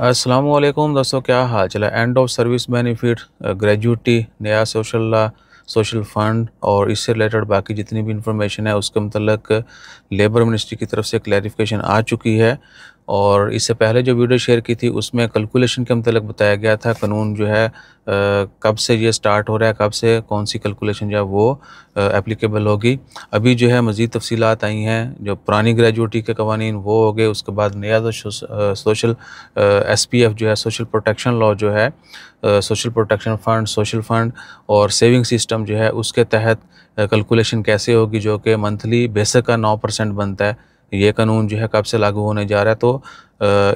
असलम दोस्तों क्या हाल चला end of service benefit gratuity नया सोशल ला सोशल फ़ंड और इससे रिलेटेड बाकी जितनी भी इंफॉर्मेशन है उसके मतलब लेबर uh, मिनिस्ट्री की तरफ से क्लैरिफिकेशन आ चुकी है और इससे पहले जो वीडियो शेयर की थी उसमें कैलकुलेशन के मतलब बताया गया था कानून जो है कब से ये स्टार्ट हो रहा है कब से कौन सी कैलकुलेशन जो है वो एप्लीकेबल होगी अभी जो है मज़ीद तफसीत आई हैं जो पुरानी ग्रेजुटी के कवानीन वो हो गए उसके बाद नया जो सोशल एस पी एफ़ जो है सोशल प्रोटेक्शन लॉ जो है social protection fund social fund और सेविंग सिस्टम जो है उसके तहत कैलकुलेशन कैसे होगी जो कि मंथली बेसक का नौ परसेंट बनता है ये कानून जो है कब से लागू होने जा रहा है तो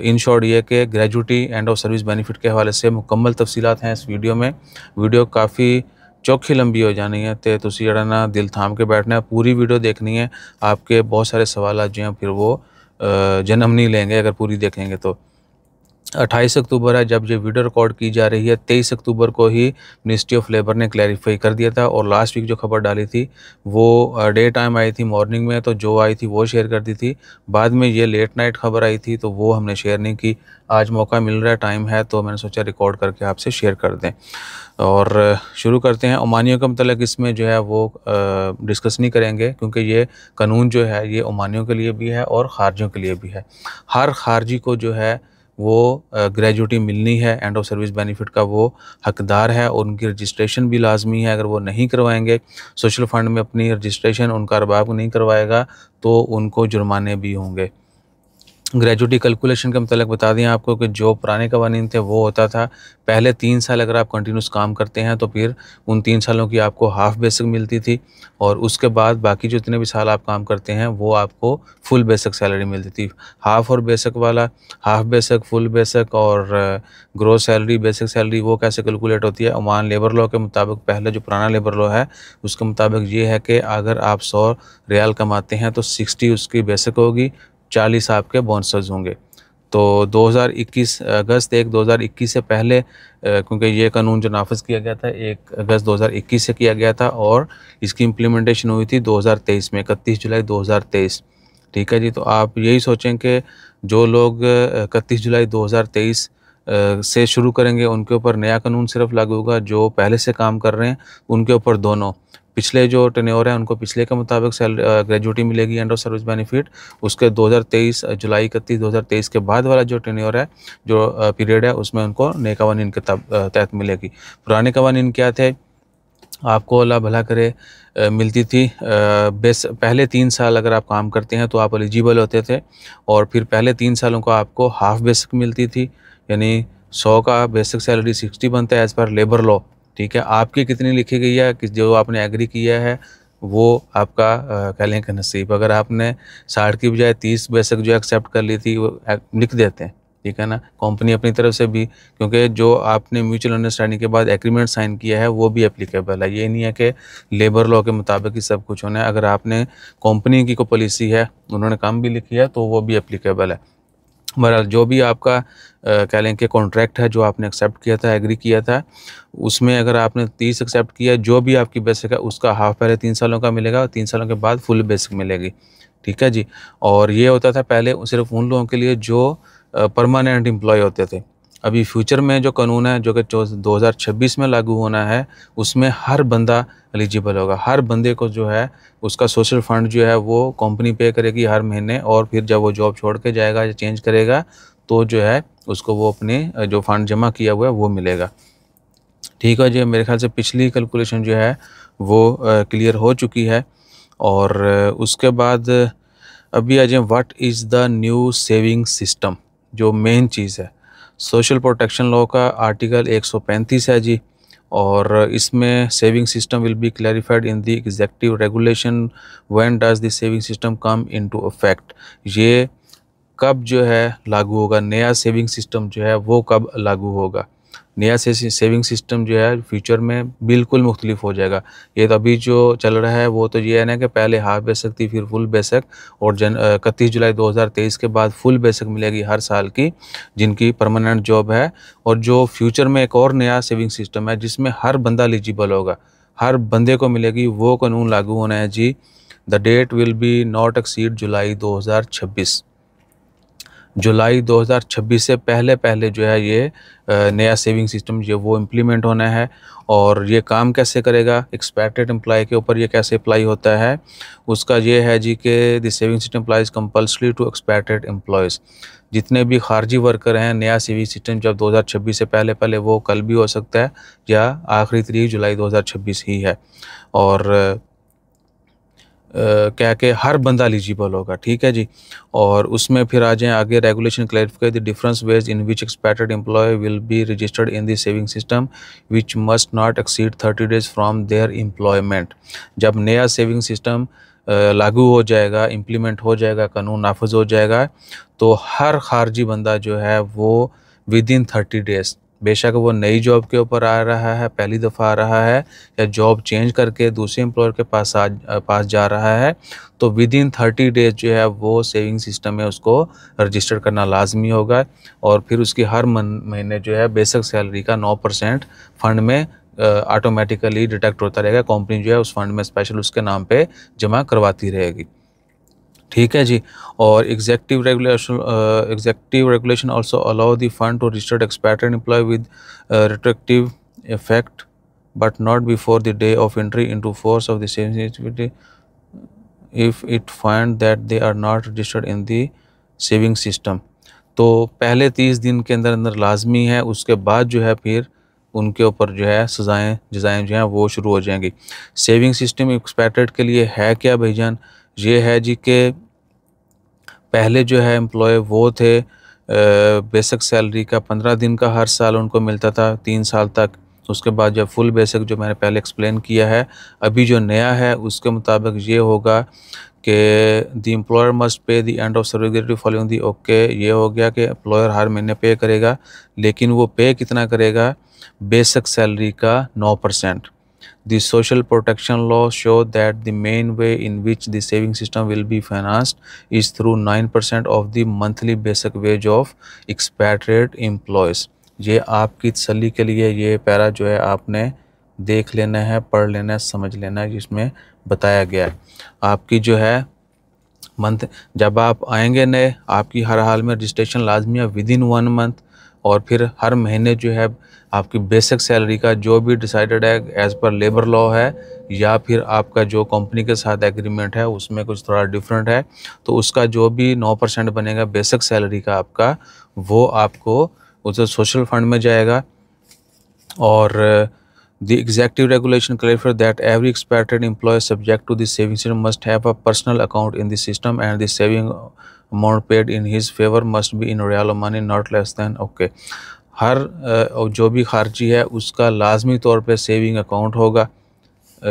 इन शॉर्ट ये कि gratuity end of service benefit के हवाले से मुकम्मल तफसीत हैं इस वीडियो में वीडियो काफ़ी चौखी लंबी हो जानी है तो तुम जरा ना दिल थाम के बैठना है पूरी वीडियो देखनी है आपके बहुत सारे सवाल जो हैं फिर वो जन्म नहीं लेंगे अगर पूरी देखेंगे तो अट्ठाईस अक्टूबर है जब ये वीडियो रिकॉर्ड की जा रही है तेईस अक्टूबर को ही मिनिस्ट्री ऑफ लेबर ने क्लैरिफाई कर दिया था और लास्ट वीक जो खबर डाली थी वो डे टाइम आई थी मॉर्निंग में तो जो आई थी वो शेयर कर दी थी बाद में ये लेट नाइट खबर आई थी तो वो हमने शेयर नहीं की आज मौका मिल रहा है टाइम है तो मैंने सोचा रिकॉर्ड करके आपसे शेयर कर दें और शुरू करते हैं ओमानियों के मतलब इसमें जो है वो डिस्कस नहीं करेंगे क्योंकि ये कानून जो है ये ओमानियों के लिए भी है और ख़ारजों के लिए भी है हर खारजी को जो है वो ग्रेजुटी मिलनी है एंड ऑफ सर्विस बेनिफिट का वो हकदार है और उनकी रजिस्ट्रेशन भी लाजमी है अगर वो नहीं करवाएंगे सोशल फंड में अपनी रजिस्ट्रेशन उनका अरबाब नहीं करवाएगा तो उनको जुर्माने भी होंगे ग्रेजुटी कैलकुलेशन के मतलब बता दें आपको कि जो पुराने कवानीन थे वो होता था पहले तीन साल अगर आप कंटिन्यूस काम करते हैं तो फिर उन तीन सालों की आपको हाफ़ बेसिक मिलती थी और उसके बाद बाकी जो जितने भी साल आप काम करते हैं वो आपको फुल बेसिक सैलरी मिलती थी हाफ़ और बेसिक वाला हाफ़ बेसिक फुल बेसिक और ग्रोथ सैलरी बेसिक सैलरी वो कैसे कैलकुलेट होती है ओमान लेबर लॉ के मुताबिक पहले जो पुराना लेबर लॉ है उसके मुताबिक ये है कि अगर आप सौ रियाल कमाते हैं तो सिक्सटी उसकी बेसिक होगी चालीस आपके बोनसज होंगे तो 2021 अगस्त एक 2021 से पहले क्योंकि ये कानून जो नाफज किया गया था एक अगस्त 2021 से किया गया था और इसकी इम्प्लीमेंटेशन हुई थी 2023 में 31 जुलाई 2023 ठीक है जी तो आप यही सोचें कि जो लोग 31 जुलाई 2023 से शुरू करेंगे उनके ऊपर नया कानून सिर्फ लागू होगा जो पहले से काम कर रहे हैं उनके ऊपर दोनों पिछले जो टेन्योर हैं उनको पिछले के मुताबिक सैल ग्रेजुटी मिलेगी एंड ऑफ सर्विस बेनिफिट उसके 2023 जुलाई इकतीस 2023 के बाद वाला जो टेन्योर है जो पीरियड है उसमें उनको नए कवानीन के तहत मिलेगी पुराने कवानीन क्या थे आपको अल्लाह भला करे मिलती थी बेस पहले तीन साल अगर आप काम करते हैं तो आप एलिजिबल होते थे और फिर पहले तीन सालों को आपको हाफ बेसिक मिलती थी यानी सौ का बेसिक सैलरी सिक्सटी बनता है एज़ पर लेबर लॉ ठीक है आपकी कितनी लिखी गई है कि जो आपने एग्री किया है वो आपका कह लें कि नसीब अगर आपने साठ की बजाय तीस बैसक जो एक्सेप्ट कर ली थी वो लिख देते हैं ठीक है ना कंपनी अपनी तरफ से भी क्योंकि जो आपने म्यूचुअल अंडरस्टैंडिंग के बाद एग्रीमेंट साइन किया है वो भी एप्लीकेबल है ये नहीं है कि लेबर लॉ के मुताबिक ही सब कुछ होना है अगर आपने कंपनी की को पॉलिसी है उन्होंने काम भी लिखी है तो वो भी एप्लीकेबल है हमारा जो भी आपका कह लें कि कॉन्ट्रैक्ट है जो आपने एक्सेप्ट किया था एग्री किया था उसमें अगर आपने तीस एक्सेप्ट किया जो भी आपकी बेसिक है उसका हाफ पहले तीन सालों का मिलेगा और तीन सालों के बाद फुल बेसिक मिलेगी ठीक है जी और ये होता था पहले सिर्फ उन लोगों के लिए जो परमानेंट एम्प्लॉय होते थे अभी फ्यूचर में जो कानून है जो कि दो हज़ार छब्बीस में लागू होना है उसमें हर बंदा एलिजिबल होगा हर बंदे को जो है उसका सोशल फंड जो है वो कंपनी पे करेगी हर महीने और फिर जब वो जॉब छोड़ के जाएगा या चेंज करेगा तो जो है उसको वो अपने जो फंड जमा किया हुआ है वो मिलेगा ठीक है जी मेरे ख्याल से पिछली कैलकुलेशन जो है वो क्लियर हो चुकी है और उसके बाद अभी आ जाए what is the new saving system जो मेन चीज़ है सोशल प्रोटेक्शन लॉ का आर्टिकल 135 है जी और इसमें saving system will be clarified in the executive regulation when does the saving system come into effect ये कब जो है लागू होगा नया सेविंग सिस्टम जो है वो कब लागू होगा नया से सेविंग सिस्टम जो है फ्यूचर में बिल्कुल मुख्तलिफ हो जाएगा ये तो अभी जो चल रहा है वो तो ये है ना कि पहले हाफ बेसक थी फिर फुल बेसक और जन इकतीस जुलाई 2023 के बाद फुल बेसक मिलेगी हर साल की जिनकी परमानेंट जॉब है और जो फ्यूचर में एक और नया सेविंग सिस्टम है जिसमें हर बंदा एलिजिबल होगा हर बंदे को मिलेगी वो कानून लागू होना है जी the date will be not exceed July दो जुलाई 2026 से पहले पहले जो है ये नया सेविंग सिस्टम जो वो इम्प्लीमेंट होना है और ये काम कैसे करेगा एक्सपेक्टेड एम्प्लॉय के ऊपर ये कैसे अप्लाई होता है उसका ये है जी के the saving system applies compulsory to expected employees जितने भी खारजी वर्कर हैं नया सेविंग सिस्टम जब 2026 से पहले पहले वो कल भी हो सकता है या आखिरी तरीक जुलाई 2026 ही है और क्या के हर बंदा एलिजिबल होगा ठीक है जी और उसमें फिर आ जाए आगे regulation clarify the difference wage in which expected employee will be registered in the saving system which must not exceed thirty days from their employment जब नया सेविंग सिस्टम लागू हो जाएगा इम्प्लीमेंट हो जाएगा कानून नाफज हो जाएगा तो हर खारजी बंदा जो है वो विद इन थर्टी डेज़ बेशक वो नई जॉब के ऊपर आ रहा है पहली दफ़ा आ रहा है या जॉब चेंज करके दूसरे एम्प्लॉयर के पास आ पास जा रहा है तो विद इन थर्टी डेज जो है वो सेविंग सिस्टम में उसको रजिस्टर करना लाजमी होगा और फिर उसकी हर मन महीने जो है बेसिक सैलरी का नौ परसेंट फंड में ऑटोमेटिकली डिटेक्ट होता रहेगा कंपनी जो है उस फंड में स्पेशल उसके नाम पर जमा करवाती रहेगी ठीक है जी और executive regulation executive regulation also allow the fund to registered expired employee with retroactive effect but not before the day of entry into force of the saving if it find that they are not registered in the saving system तो पहले तीस दिन के अंदर अंदर लाजमी है उसके बाद जो है फिर उनके ऊपर जो है सज़ाएँ जजाएँ जो हैं वो शुरू हो जाएंगी सेविंग सिस्टम एक्सपेक्टेड के लिए है क्या भाईजान ये है जी के पहले जो है एम्प्लॉय वो थे बेसिक सैलरी का पंद्रह दिन का हर साल उनको मिलता था तीन साल तक उसके बाद जब फुल बेसिक जो मैंने पहले एक्सप्लेन किया है अभी जो नया है उसके मुताबिक ये होगा कि दी employer must pay the end of सर्विगेटिव फॉलोइंग दी ओके ये हो गया कि एम्प्लॉयर हर महीने पे करेगा लेकिन वो पे कितना करेगा बेसिक सैलरी का नौ percent The social protection law showed that the main way in which the saving system will be financed is through 9% of the monthly basic wage of expatriate employees. ये आपकी तसली के लिए ये पैरा जो है आपने देख लेना है पढ़ लेना है समझ लेना है जिसमें बताया गया है आपकी जो है मंथ जब आप आएंगे नए आपकी हर हाल में रजिस्ट्रेशन लाजमी है विद इन वन मंथ और फिर हर महीने जो है आपकी बेसिक सैलरी का जो भी डिसाइडेड है एज पर लेबर लॉ है या फिर आपका जो कंपनी के साथ एग्रीमेंट है उसमें कुछ थोड़ा डिफरेंट है तो उसका जो भी नौ परसेंट बनेगा बेसिक सैलरी का आपका वो आपको उसे सोशल फंड में जाएगा और the executive regulation clear that every expected employee subject to this saving system must have a personal account in the system and the saving amount paid in his favour must be in real money not less than okay हर जो भी खारजी है उसका लाजमी तौर पर saving account होगा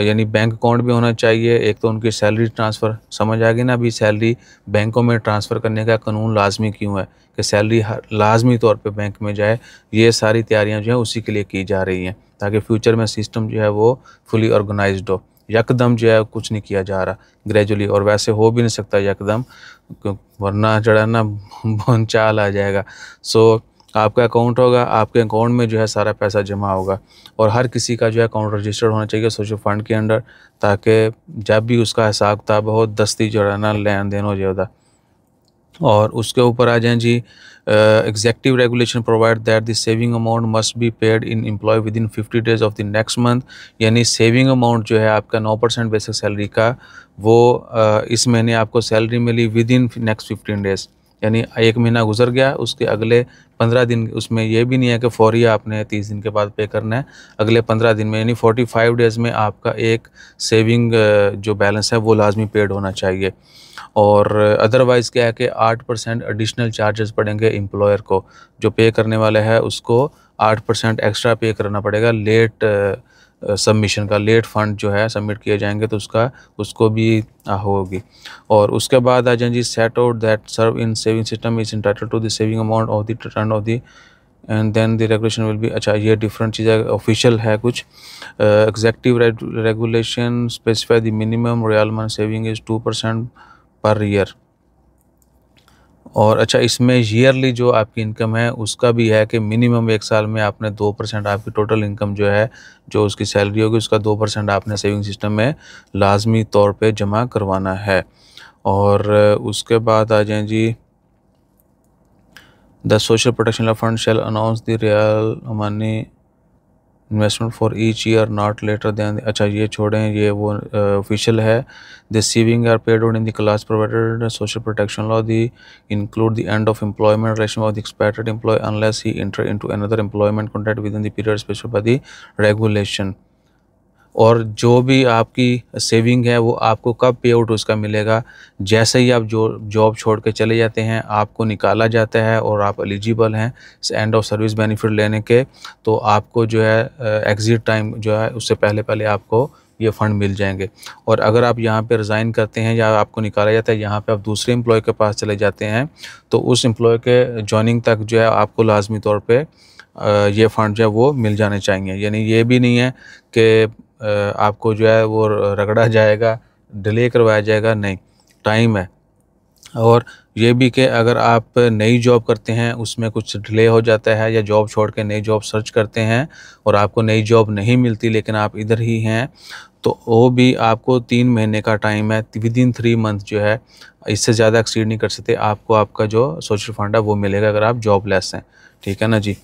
यानी बैंक अकाउंट भी होना चाहिए एक तो उनकी सैलरी ट्रांसफ़र समझ आ गई ना अभी सैलरी बैंकों में ट्रांसफ़र करने का कानून लाजमी क्यों है कि सैलरी हर लाजमी तौर पे बैंक में जाए ये सारी तैयारियां जो हैं उसी के लिए की जा रही हैं ताकि फ्यूचर में सिस्टम जो है वो फुली ऑर्गेनाइज्ड हो यकदम जो है कुछ नहीं किया जा रहा ग्रेजुअली और वैसे हो भी नहीं सकता यकदम वरना जो है ना चाल आ जाएगा सो so, आपका अकाउंट होगा आपके अकाउंट में जो है सारा पैसा जमा होगा और हर किसी का जो है अकाउंट रजिस्टर्ड होना चाहिए सोशल फंड के अंडर ताकि जब भी उसका हिसाब किताब हो दस्ती जो है ना लेन देन हो जाएगा और उसके ऊपर आ जाएँ जी executive regulation provide that the saving amount must be paid in employee within fifty days of the next month यानी सेविंग अमाउंट जो है आपका नौ परसेंट बेसिक सैलरी का वो uh, इस महीने आपको सैलरी मिली within next fifteen days यानी एक महीना गुजर गया उसके अगले पंद्रह दिन उसमें यह भी नहीं है कि फौरी आपने तीस दिन के बाद पे करना है अगले पंद्रह दिन में यानी फोर्टी फाइव डेज़ में आपका एक सेविंग जो बैलेंस है वो लाजमी पेड होना चाहिए और अदरवाइज़ क्या है कि आठ परसेंट एडिशनल चार्जेस पड़ेंगे एम्प्लॉयर को जो पे करने वाला है उसको आठ परसेंट एक्स्ट्रा पे करना पड़ेगा लेट सबमिशन का लेट फंड जो है सबमिट किए जाएंगे तो उसका उसको भी होगी और उसके बाद एजेंट जी set out that serve in saving system is entitle to the saving amount of the return of the and then the regulation will भी अच्छा ये डिफरेंट चीज़ें ऑफिशियल है कुछ executive regulation specify the minimum मन saving is two percent per year और अच्छा इसमें ईयरली जो आपकी इनकम है उसका भी है कि मिनिमम एक साल में आपने दो परसेंट आपकी टोटल इनकम जो है जो उसकी सैलरी होगी उसका दो परसेंट आपने सेविंग सिस्टम में लाजमी तौर पे जमा करवाना है और उसके बाद आ जाए जी the social protection fund shall announce the real money investment for each year not later than अच्छा ये छोड़ें ये वो ऑफिशियल है the saving are paid on in the class provided social protection law the include the end of employment relation of the expected employee unless he enter into another employment contract within the period special by the regulation और जो भी आपकी saving है वो आपको कब पे out उसका मिलेगा जैसे ही आप जो जॉब छोड़ के चले जाते हैं आपको निकाला जाता है और आप एलिजिबल हैं एंड ऑफ सर्विस बेनिफिट लेने के तो आपको जो है एग्ज़िट टाइम जो है उससे पहले पहले आपको ये फ़ंड मिल जाएंगे और अगर आप यहाँ पे रिज़ाइन करते हैं या आपको निकाला जाता है यहाँ पे आप दूसरे एम्प्लॉय के पास चले जाते हैं तो उस एम्प्लॉय के जॉइनिंग तक जो है आपको लाजमी तौर पे ये फ़ंड जो है वो मिल जाने चाहिए यानी ये भी नहीं है कि आपको जो है वो रगड़ा जाएगा डिले करवाया जाएगा नहीं टाइम है और ये भी कि अगर आप नई जॉब करते हैं उसमें कुछ डिले हो जाता है या जॉब छोड़ के नई जॉब सर्च करते हैं और आपको नई जॉब नहीं मिलती लेकिन आप इधर ही हैं तो वो भी आपको तीन महीने का टाइम है विद इन थ्री मंथ जो है इससे ज़्यादा एक्सीड नहीं कर सकते आपको आपका जो सोशल फंड है वो मिलेगा अगर आप जॉब लेस हैं ठीक है ना जी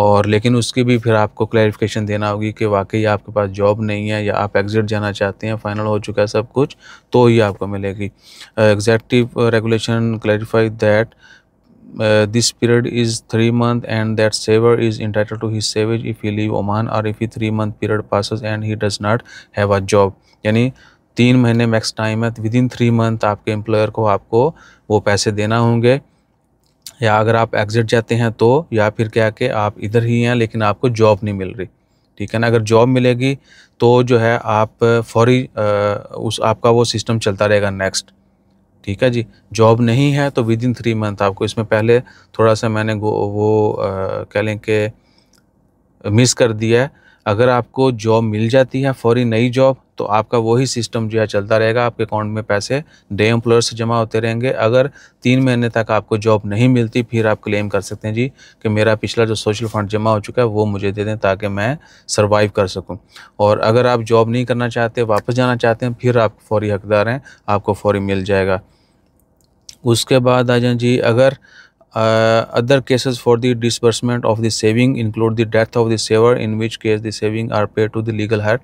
और लेकिन उसकी भी फिर आपको क्लैरिफिकेशन देना होगी कि वाकई आपके पास जॉब नहीं है या आप एग्ज़िट जाना चाहते हैं फाइनल हो चुका है सब कुछ तो ही आपको मिलेगी executive regulation clarify that this period is three month and that saver is entitle to to सेवेज इफ ही लीव ओमान और if he three month period period and he does not have a job यानी तीन महीने max time है within three month आपके employer को आपको वो पैसे देना होंगे या अगर आप एग्जिट जाते हैं तो या फिर क्या कि आप इधर ही हैं लेकिन आपको जॉब नहीं मिल रही ठीक है ना अगर जॉब मिलेगी तो जो है आप फौरी उस आपका वो सिस्टम चलता रहेगा नेक्स्ट ठीक है जी जॉब नहीं है तो विद इन थ्री मंथ आपको इसमें पहले थोड़ा सा मैंने वो कह लें कि मिस कर दिया है अगर आपको जॉब मिल जाती है फौरी नई जॉब तो आपका वही सिस्टम जो है चलता रहेगा आपके अकाउंट में पैसे डे एम्प्लॉयर से जमा होते रहेंगे अगर तीन महीने तक आपको जॉब नहीं मिलती फिर आप क्लेम कर सकते हैं जी कि मेरा पिछला जो सोशल फंड जमा हो चुका है वो मुझे दे दें ताकि मैं सर्वाइव कर सकूं और अगर आप जॉब नहीं करना चाहते वापस जाना चाहते हैं फिर आप फौरी हकदार हैं आपको फौरी मिल जाएगा उसके बाद आ जाए जी अगर Uh, other cases for the disbursement of the saving include the death of the saver in which case the saving are paid to the legal heir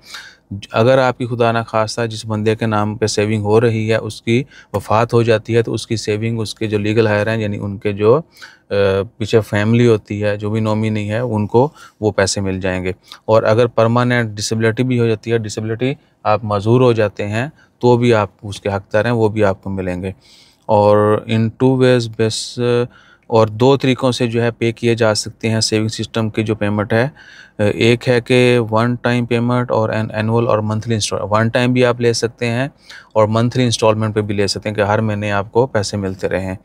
अगर आपकी खुदा ना खासा जिस बंदे के नाम पे सेविंग हो रही है उसकी वफात हो जाती है तो उसकी सेविंग उसके जो लीगल हायर हैं यानी उनके जो uh, पीछे फैमिली होती है जो भी नॉमी नहीं है उनको वो पैसे मिल जाएंगे और अगर परमानेंट डिसेबिलिटी भी हो जाती है डिसेबिलिटी आप मजूर हो जाते हैं तो भी आप उसके हकदार हैं वो भी आपको मिलेंगे और इन टू वेज बेस्ट और दो तरीक़ों से जो है पे किए जा सकते हैं सेविंग सिस्टम की जो पेमेंट है एक है कि वन टाइम पेमेंट और एन एनुअल और मंथली इंस्टॉल वन टाइम भी आप ले सकते हैं और मंथली इंस्टॉलमेंट पे भी ले सकते हैं कि हर महीने आपको पैसे मिलते रहें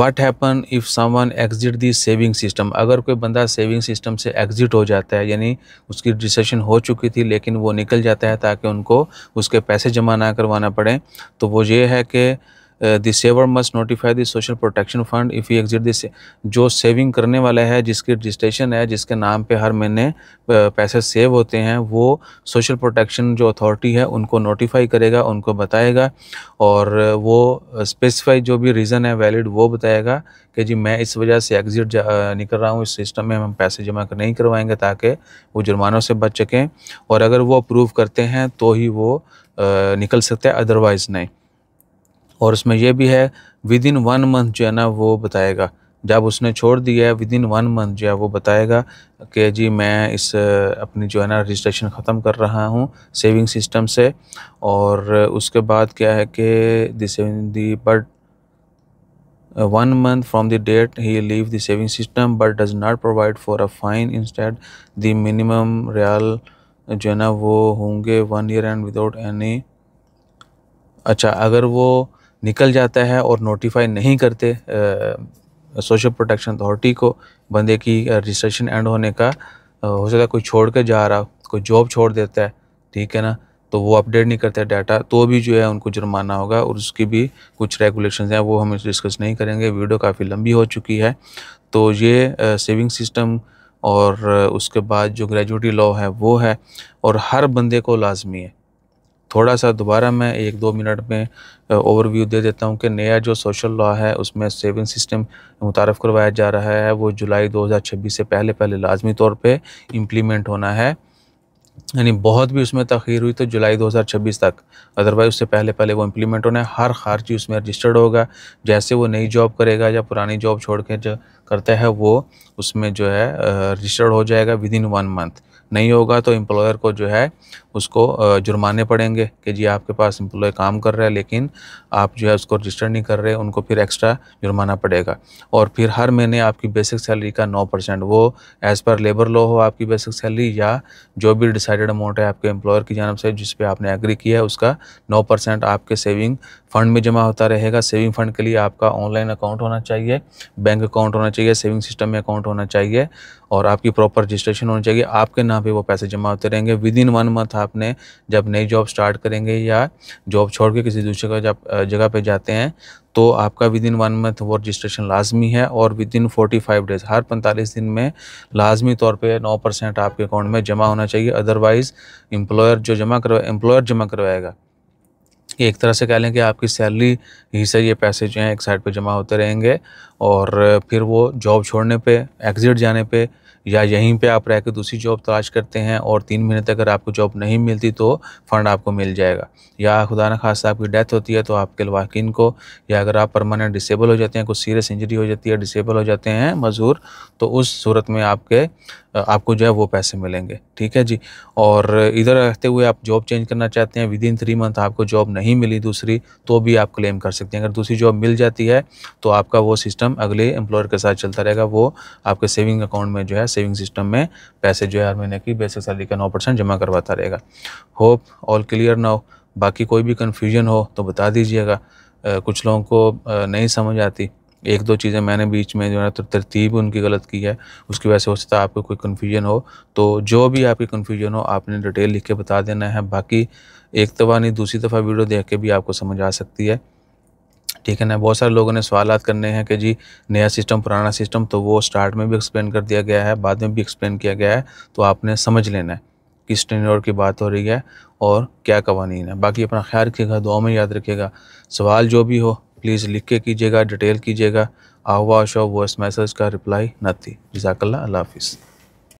what happen if someone exit the saving system अगर कोई बंदा सेविंग सिस्टम से एग्ज़िट हो जाता है यानी उसकी डिसेशन हो चुकी थी लेकिन वो निकल जाता है ताकि उनको उसके पैसे जमा ना करवाना पड़े तो वो ये है कि the saver must notify the social protection fund if you exit this जो सेविंग करने वाला है जिसकी रजिस्ट्रेशन है जिसके नाम पे हर महीने uh, पैसे सेव होते हैं वो सोशल प्रोटेक्शन जो अथॉरिटी है उनको नोटिफाई करेगा उनको बताएगा और uh, वो स्पेसिफाई जो भी रीज़न है वैलिड वो बताएगा कि जी मैं इस वजह से एग्ज़िट uh, निकल रहा हूँ इस सिस्टम में हम पैसे जमा नहीं करवाएंगे ताकि वो जुर्मानों से बच सकें और अगर वो अप्रूव करते हैं तो ही वो निकल सकते हैं अदरवाइज़ नहीं और उसमें यह भी है विद इन वन मंथ जो है ना वो बताएगा जब उसने छोड़ दिया है विद इन वन मंथ जो है वो बताएगा कि जी मैं इस अपनी जो है ना रजिस्ट्रेशन ख़त्म कर रहा हूँ सेविंग सिस्टम से और उसके बाद क्या है कि this the but one month from the date he leave the saving system but does not provide for a fine instead the minimum rial जो है ना वो होंगे one year and without any अच्छा अगर वो निकल जाता है और नोटिफाई नहीं करते सोशल प्रोटेक्शन अथॉरिटी को बंदे की रजिस्ट्रेशन एंड होने का हो सकता है कोई छोड़ कर जा रहा कोई जॉब छोड़ देता है ठीक है ना तो वो अपडेट नहीं करते डाटा तो भी जो है उनको जुर्माना होगा और उसकी भी कुछ रेगुलेशन हैं वो हम डिस्कस नहीं करेंगे वीडियो काफ़ी लंबी हो चुकी है तो ये सेविंग सिस्टम और उसके बाद जो ग्रेजुटी लॉ है वो है और हर बंदे को लाजमी है थोड़ा सा दोबारा मैं एक दो मिनट में ओवरव्यू दे देता हूं कि नया जो सोशल लॉ है उसमें सेविंग सिस्टम मुतारफ़ करवाया जा रहा है वो जुलाई 2026 से पहले पहले लाजमी तौर पे इम्प्लीमेंट होना है यानी बहुत भी उसमें तखीर हुई तो जुलाई 2026 तक अदरवाइज़ उससे पहले पहले वो इम्प्लीमेंट होना है हर खारजी उसमें रजिस्टर्ड होगा जैसे वो नई जॉब करेगा या पुरानी जॉब छोड़ के जो करता है वो उसमें जो है रजिस्टर्ड हो जाएगा विद इन वन मंथ नहीं होगा तो एम्प्लॉयर को जो है उसको जुर्माने पड़ेंगे कि जी आपके पास एम्प्लॉय काम कर रहा है लेकिन आप जो है उसको रजिस्टर नहीं कर रहे उनको फिर एक्स्ट्रा जुर्माना पड़ेगा और फिर हर महीने आपकी बेसिक सैलरी का नौ परसेंट वो एज़ पर लेबर लॉ हो आपकी बेसिक सैलरी या जो भी डिसाइडेड अमाउंट है आपके एम्प्लॉयर की जानब से जिस पर आपने एग्री किया है उसका नौ परसेंट आपके सेविंग फ़ंड में जमा होता रहेगा सेविंग फ़ंड के लिए आपका ऑनलाइन अकाउंट होना चाहिए बैंक अकाउंट होना चाहिए सेविंग सिस्टम में अकाउंट होना चाहिए और आपकी प्रॉपर रजिस्ट्रेशन होनी चाहिए आपके नाम पर वो पैसे जमा होते रहेंगे विद इन वन मंथ था आपने जब नई जॉब स्टार्ट करेंगे या जॉब छोड़ के किसी दूसरे का जगह पे जाते हैं तो आपका विद इन वन मंथ वो रजिस्ट्रेशन लाजमी है और within forty five days हर पैंतालीस दिन में लाजमी तौर पे नौ परसेंट आपके अकाउंट में जमा होना चाहिए अदरवाइज़ एम्प्लॉयर जो जमा करवा एम्प्लॉयर जमा करवाएगा एक तरह से कह लें कि आपकी सैलरी ही से ये पैसे जो हैं एक साइड पे जमा होते रहेंगे और फिर वो जॉब छोड़ने पे एग्ज़िट जाने पे या यहीं पे आप रह कर दूसरी जॉब तलाश करते हैं और तीन महीने तक अगर आपको जॉब नहीं मिलती तो फ़ंड आपको मिल जाएगा या खुदा न खास आपकी डेथ होती है तो आपके लवाकिन को या अगर आप परमानेंट डिसेबल हो जाते हैं कुछ सीरियस इंजरी हो जाती है डिसेबल हो जाते हैं मजदूर तो उस सूरत में आपके आपको जो है वो पैसे मिलेंगे ठीक है जी और इधर रहते हुए आप जॉब चेंज करना चाहते हैं विद इन थ्री मंथ आपको जॉब नहीं मिली दूसरी तो भी आप क्लेम कर सकते हैं अगर दूसरी जॉब मिल जाती है तो आपका वो सिस्टम अगले एम्प्लॉयर के साथ चलता रहेगा वो आपके सेविंग अकाउंट में जो है है सेविंग सिस्टम में पैसे जो है हर महीने की बेसिक सैलरी का नौ परसेंट जमा करवाता रहेगा होप ऑल क्लियर ना हो बाकी कोई भी कन्फ्यूजन हो तो बता दीजिएगा कुछ लोगों को नहीं समझ आती एक दो चीज़ें मैंने बीच में जो है तो तरतीब उनकी गलत की है उसकी वजह से हो सकता है आपको कोई कन्फ्यूजन हो तो जो भी आपकी कन्फ्यूजन हो आपने डिटेल लिख के बता देना है बाकी एक दफ़ा नहीं दूसरी दफ़ा वीडियो देख के भी आपको समझ आ सकती है ठीक है ना बहुत सारे लोगों ने सवाल करने हैं कि जी नया सिस्टम पुराना सिस्टम तो वो स्टार्ट में भी एक्सप्लेन कर दिया गया है बाद में भी एक्सप्लेन किया गया है तो आपने समझ लेना है किस और की बात हो रही है और क्या कवानीन है बाकी अपना ख्याल रखिएगा दुआ में याद रखिएगा सवाल जो भी हो प्लीज़ लिख के कीजिएगा डिटेल कीजिएगा आहवा शो वॉइस मैसेज का रिप्लाई न थी जजाकल्ला हाफिज़